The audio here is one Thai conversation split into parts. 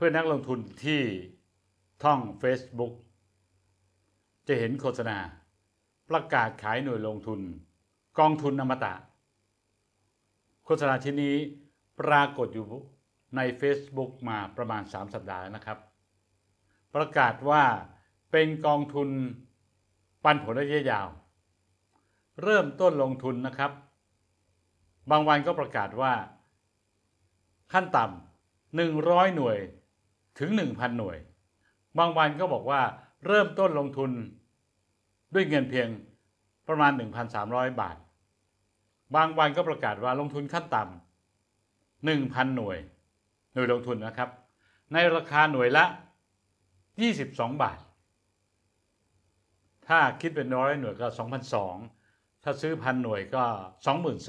เพื่อนักลงทุนที่ท่อง Facebook จะเห็นโฆษณาประกาศขายหน่วยลงทุนกองทุนอมตะ โฆษณาชิ้นนี้ปรากฏอยู่ใน Facebook มาประมาณ 3 สัปดาห์แล้วนะครับ ประกาศว่าเป็นกองทุนปันผลระยะยาว เริ่มต้นลงทุนนะครับ บางวันก็ประกาศว่า ขั้นต่ำ100 หน่วยถึง 1,000 หน่วย บางวันก็บอกว่าเริ่มต้นลงทุนด้วยเงินเพียงประมาณ 1,300 บาท บางวันก็ประกาศว่าลงทุนขั้นต่ำ1,000 หน่วยหน่วยลงทุนนะครับ ในราคาหน่วยละ 22 บาท ถ้าคิดเป็นร้อยหน่วยก็2 0 0 2 ถ้าซื้อพันหน่วยก็ 22,000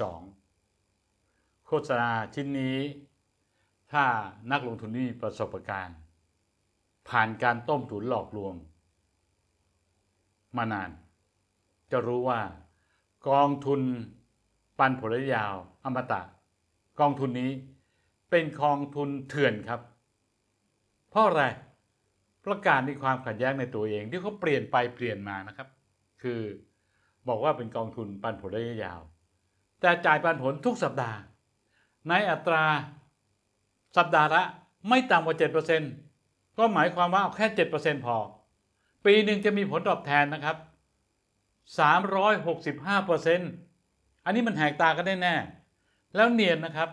โฆษณาชิ้นนี้ถ้านักลงทุนนี่ประสบการณ์ ผ่านการต้มตุ๋นหลอกลวง มานาน จะรู้ว่า กองทุนปันผลยาวอมตะกองทุนนี้เป็นกองทุนเถื่อนครับเพราะอะไรประกาศในความขัดแย้งในตัวเอง ที่เขาเปลี่ยนไปเปลี่ยนมานะครับ คือบอกว่าเป็นกองทุนปันผลระยะยาว แต่จ่ายปันผลทุกสัปดาห์ ในอัตราสัปดาห์ละ ไม่ต่ำกว่า 7%ก็หมายความว่าเอาแค่ 7%พอ ปีหนึ่งจะมีผลตอบแทนนะครับ 365%อันนี้มันแหกตากันแน่ แล้วเนียนนะครับ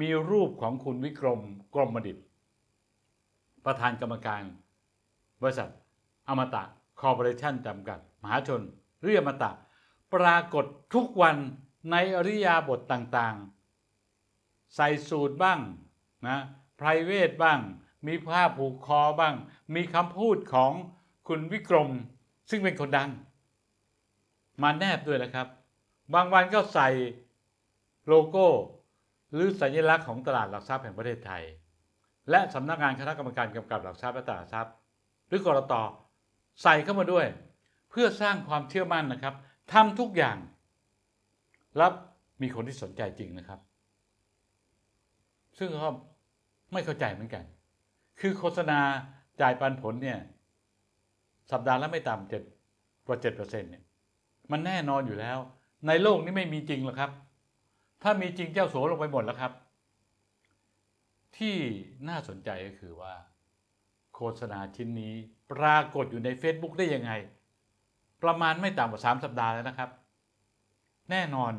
มีรูปของคุณวิกรม กรมดิตประธานกรรมการ บริษัทอมตะ คอร์ปอเรชั่น จำกัดมหาชนเรียอมตะ ปรากฏทุกวันในอริยาบทต่างใส่สูตรบ้างนะ ไพรเวทบ้าง มีผ้าผูกคอบ้าง มีคำพูดของคุณวิกรม ซึ่งเป็นคนดัง มาแนบด้วยนะครับ บางวันก็ใส่โลโก้ หรือสัญลักษณ์ของตลาดหลักทรัพย์แห่งประเทศไทย และสำนักงานคณะกรรมการกำกับหลักทรัพย์และตลาดทรัพย์ หรือกรตใส่เข้ามาด้วย เพื่อสร้างความเชื่อมั่นนะครับทำทุกอย่าง รับมีคนที่สนใจจริงนะครับซึ่งก็ไม่เข้าใจเหมือนกัน คือโฆษณาจ่ายปันผล เนี่ย สัปดาห์ละไม่ต่ำเจ็ดกว่าเจ็ดเปอร์เซ็นต์เนี่ยมันแน่นอนอยู่แล้ว ในโลกนี้ไม่มีจริง หรอกครับ ถ้ามีจริงเจ้า โส ลงไป หมด แล้วครับ ที่น่าสนใจก็คือว่าโฆษณาชิ้นนี้ปรากฏอยู่ใน Facebook ได้ ยัง ไง ประมาณไม่ต่ำกว่าสามสัปดาห์แล้วนะครับ แน่นอน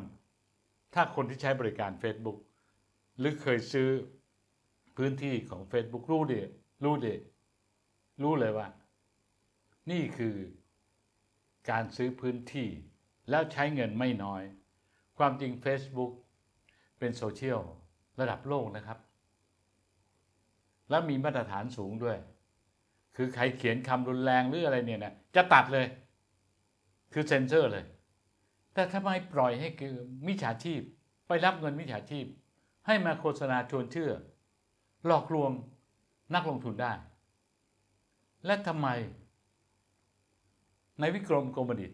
ถ้าคนที่ใช้บริการ Facebook หรือเคยซื้อพื้นที่ของ Facebook รู้ดิรู้ดิรู้เลยว่า นี่คือการซื้อพื้นที่ แล้วใช้เงินไม่น้อย ความจริง Facebook เป็นโซเชียลระดับโลกนะครับ และมีมาตรฐานสูงด้วย คือใครเขียนคำรุนแรงหรืออะไรเนี่ยนะจะตัดเลย คือเซ็นเซอร์เลย แต่ทำไมปล่อยให้คือมิจฉาชีพ ไปรับเงินมิจฉาชีพให้มาโฆษณาชวน เชื่อ หลอกลวงนักลงทุนได้ และทำไม ในวิกรมกรมดิต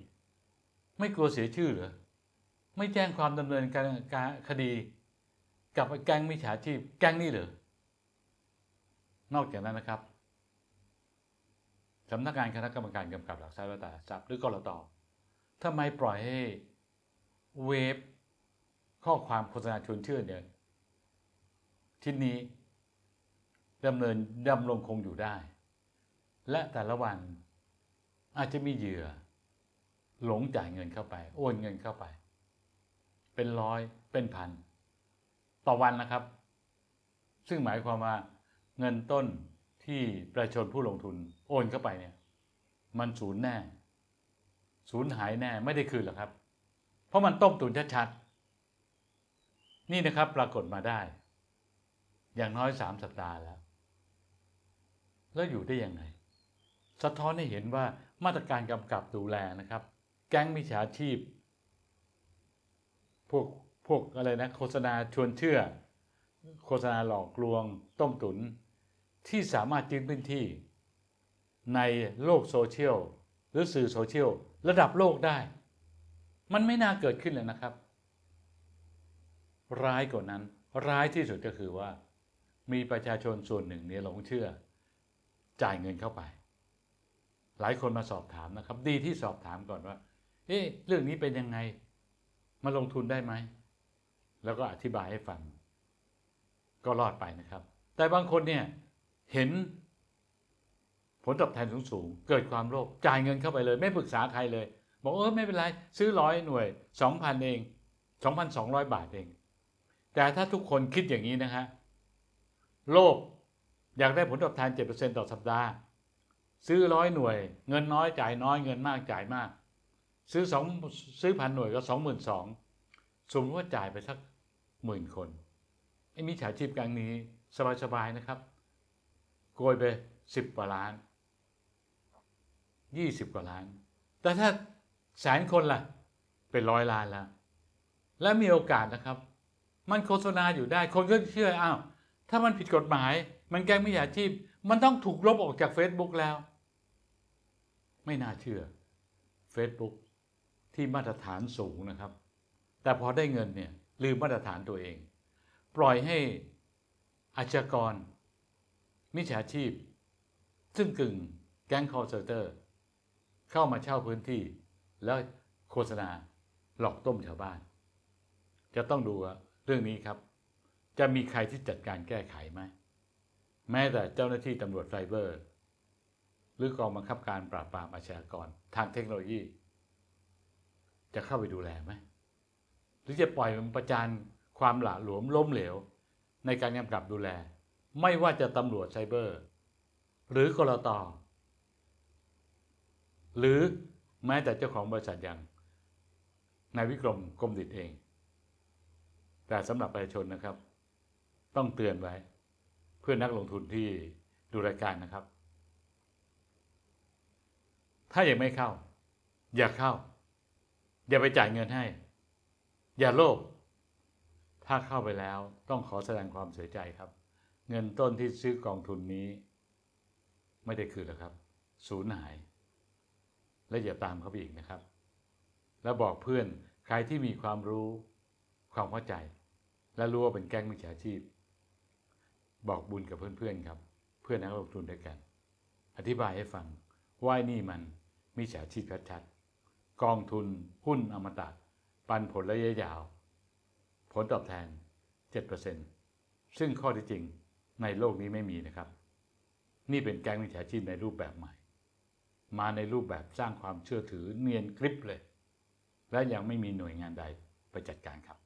ไม่ กลัว เสียชื่อหรือ ไม่แจ้งความดำเนินการ คดีกับแก๊งมิจฉาชีพแก๊งนี้หรือนอกจากนั้นนะครับสำนัก งาน คณะกรรมการกำกับหลักทรัพย์และตลาทรัพย์หรือกรตทำไมปล่อยให้เวฟข้อความโฆษณาชวนเชื่อเนี่ยิ้นนี้ดำเนินดำรงคงอยู่ได้ และแต่ละวันอาจจะมีเหยื่อหลงจ่ายเงินเข้าไป โอนเงินเข้าไปเป็นร้อยเป็นพัน ต่อวันนะครับ ซึ่งหมายความว่าเงินต้นที่ประชนผู้ลงทุน โอนเข้าไปเนี่ยมันสูญแน่สูญหายแน่ไม่ได้คืนหรอกครับ เพราะมันต้มตุนชัดๆนี่นะครับปรากฏมาได้อย่างน้อยสามสัปดาห์แล้ว แล้วอยู่ได้ ยังไงสะท้อนให้เห็นว่ามาตรการกำกับ ดูแลนะครับ แก๊งมิจฉาชีพพวกพวกอะไรนะ โฆษณาชวนเชื่อ โฆษณาหลอกลวง ต้มตุนที่สามารถจึดพื้นที่ ในโลก โซเชียล หรือสื่อ โซเชียล ระดับโลกได้ มันไม่น่าเกิดขึ้นเลยนะครับ ร้ายกว่านั้น ร้ายที่สุดก็คือว่ามีประชาชนส่วนหนึ่งเนี่ยหลงเชื่อ จ่ายเงินเข้าไป หลายคนมาสอบถามนะครับ ดีที่สอบถามก่อนว่าเอ๊ะเรื่องนี้เป็นยังไง มาลงทุนได้ไหม แล้วก็อธิบายให้ฟัง ก็รอดไปนะครับ แต่บางคนเนี่ย เห็นผลตอบแทนสูงๆเกิดความโลภจ่ายเงินเข้าไปเลย ไม่ปรึกษาใครเลย บอก เออไม่เป็นไร ซื้อร้อยหน่วย2,000เอง2,200 บาทเอง แต่ถ้าทุกคนคิดอย่างนี้นะฮะโลภอยากได้ผลตอบแทน7%ต่อสัปดาห์ ซื้อร้อยหน่วย เงินน้อยจ่ายน้อยเงินมาก จ่ายมาก ซื้อสองซื้อพันหน่วยก็สองหมื่นสองสมมติว่าจ่ายไปสักหมื่นคน ไอ้ มีฉาชีพกลางนี้สบายๆนะครับโกยไปสิบกว่าล้านยี่สิบกว่าล้าน แต่ถ้าแสนคนล่ะเป็นร้อย ล้าน แล้ว และมีโอกาสนะครับ มันโฆษณาอยู่ได้คนก็เชื่ออ้าวถ้ามันผิดกฎหมายมันแกล้งมิจฉาชีพมันต้องถูกลบออกจาก Facebook แล้ว ไม่น่าเชื่อ Facebook ที่มาตรฐานสูงนะครับ แต่พอได้เงินเนี่ยลืมมาตรฐานตัวเองปล่อยให้อาชญากร มิจฉาชีพ ซึ่งกึ่งแก๊งคอร์เซอร์เตอร์เข้ามาเช่าพื้นที่แล้วโฆษณาหลอกต้มชาวบ้าน จะต้องดูเรื่องนี้ครับจะมีใครที่จัดการแก้ไขไหมแม้แต่เจ้าหน้าที่ตำรวจไซเบอร์ หรือกองบังคับการปราบ ปรามอาชญากรทางเทคโนโลยี จะเข้าไปดูแลไหม หรือจะปล่อยมันประจานความหละหลวมล้มเหลวในการกำกับดูแล ไม่ว่าจะตำรวจไซเบอร์ หรือกรตหรือแม้แต่เจ้าของบริษัทอย่างนายวิกรมกรมดิตเอง แต่สำหรับประชาชนนะครับต้องเตือนไว้ เพื่อนักลงทุนที่ดูรายการนะครับ ถ้ายังไม่เข้า อย่าเข้า อย่าไปจ่ายเงินให้ อย่าโลภ ถ้าเข้าไปแล้วต้องขอแสดงความเสียใจครับ เงินต้นที่ซื้อกองทุนนี้ ไม่ได้คืนแล้วครับ สูญหาย และอย่าตามเขาไปอีกนะครับ แล้วบอกเพื่อนใครที่มีความรู้ความเข้าใจ และรู้ว่าเป็นแก๊งมิจฉาชีพบอกบุญกับเพื่อน ๆครับ เพื่อนนักลงทุนด้วยกัน อธิบายให้ฟังว่านี่มันมิจฉาชีพชัดๆกองทุน หุ้นอมตะปันผลระยะยาว ผลตอบแทน 7%ซึ่งข้อที่จริงในโลกนี้ไม่มีนะครับ นี่เป็นแก๊งมิจฉาชีพในรูปแบบใหม่ มาในรูปแบบสร้างความเชื่อถือเนียนกริบเลย และยังไม่มีหน่วยงานใดไปจัดการครับ